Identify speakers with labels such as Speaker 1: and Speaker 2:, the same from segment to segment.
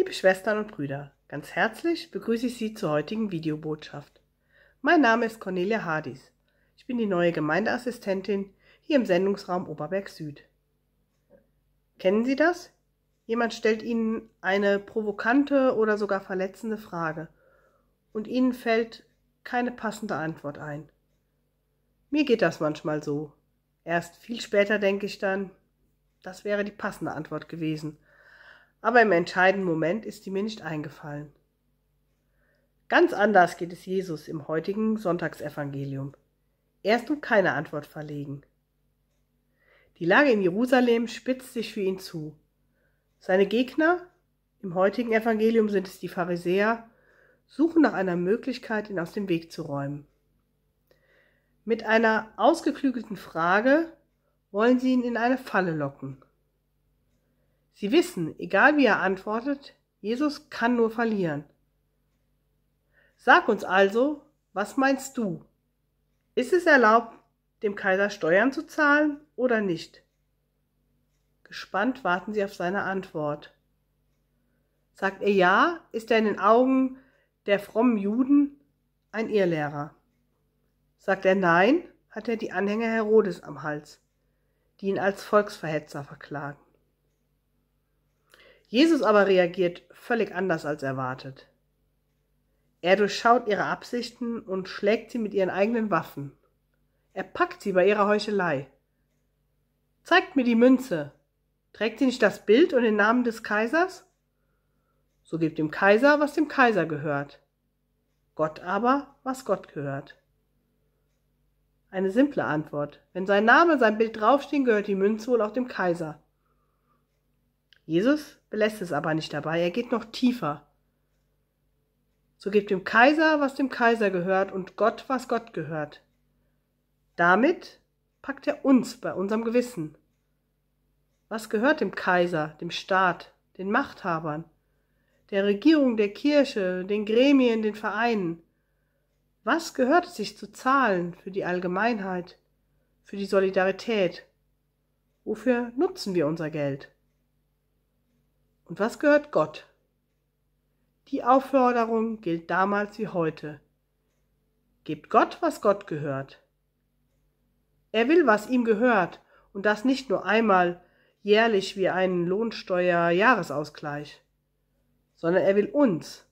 Speaker 1: Liebe Schwestern und Brüder, ganz herzlich begrüße ich Sie zur heutigen Videobotschaft. Mein Name ist Cornelia Hardis. Ich bin die neue Gemeindeassistentin hier im Sendungsraum Oberberg Süd. Kennen Sie das? Jemand stellt Ihnen eine provokante oder sogar verletzende Frage und Ihnen fällt keine passende Antwort ein. Mir geht das manchmal so. Erst viel später denke ich dann, das wäre die passende Antwort gewesen – aber im entscheidenden Moment ist sie mir nicht eingefallen. Ganz anders geht es Jesus im heutigen Sonntagsevangelium. Er ist um keine Antwort verlegen. Die Lage in Jerusalem spitzt sich für ihn zu. Seine Gegner, im heutigen Evangelium sind es die Pharisäer, suchen nach einer Möglichkeit, ihn aus dem Weg zu räumen. Mit einer ausgeklügelten Frage wollen sie ihn in eine Falle locken. Sie wissen, egal wie er antwortet, Jesus kann nur verlieren. Sag uns also, was meinst du? Ist es erlaubt, dem Kaiser Steuern zu zahlen oder nicht? Gespannt warten sie auf seine Antwort. Sagt er ja, ist er in den Augen der frommen Juden ein Irrlehrer. Sagt er nein, hat er die Anhänger Herodes am Hals, die ihn als Volksverhetzer verklagen. Jesus aber reagiert völlig anders als erwartet. Er durchschaut ihre Absichten und schlägt sie mit ihren eigenen Waffen. Er packt sie bei ihrer Heuchelei. Zeigt mir die Münze. Trägt sie nicht das Bild und den Namen des Kaisers? So gibt dem Kaiser, was dem Kaiser gehört. Gott aber, was Gott gehört. Eine simple Antwort. Wenn sein Name, sein Bild draufstehen, gehört die Münze wohl auch dem Kaiser. Jesus belässt es aber nicht dabei, er geht noch tiefer. So gibt dem Kaiser, was dem Kaiser gehört, und Gott, was Gott gehört. Damit packt er uns bei unserem Gewissen. Was gehört dem Kaiser, dem Staat, den Machthabern, der Regierung, der Kirche, den Gremien, den Vereinen? Was gehört es sich zu zahlen für die Allgemeinheit, für die Solidarität? Wofür nutzen wir unser Geld? Und was gehört Gott? Die Aufforderung gilt damals wie heute. Gebt Gott, was Gott gehört. Er will, was ihm gehört, und das nicht nur einmal jährlich wie einen Lohnsteuer-Jahresausgleich, sondern er will uns,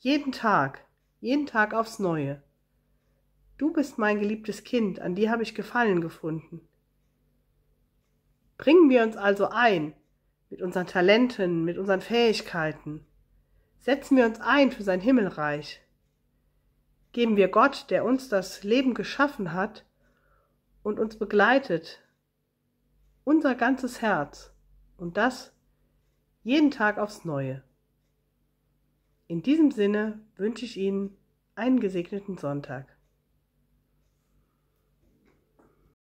Speaker 1: jeden Tag, jeden Tag aufs Neue. Du bist mein geliebtes Kind, an dir habe ich Gefallen gefunden. Bringen wir uns also ein, mit unseren Talenten, mit unseren Fähigkeiten. Setzen wir uns ein für sein Himmelreich. Geben wir Gott, der uns das Leben geschaffen hat und uns begleitet, unser ganzes Herz und das jeden Tag aufs Neue. In diesem Sinne wünsche ich Ihnen einen gesegneten Sonntag.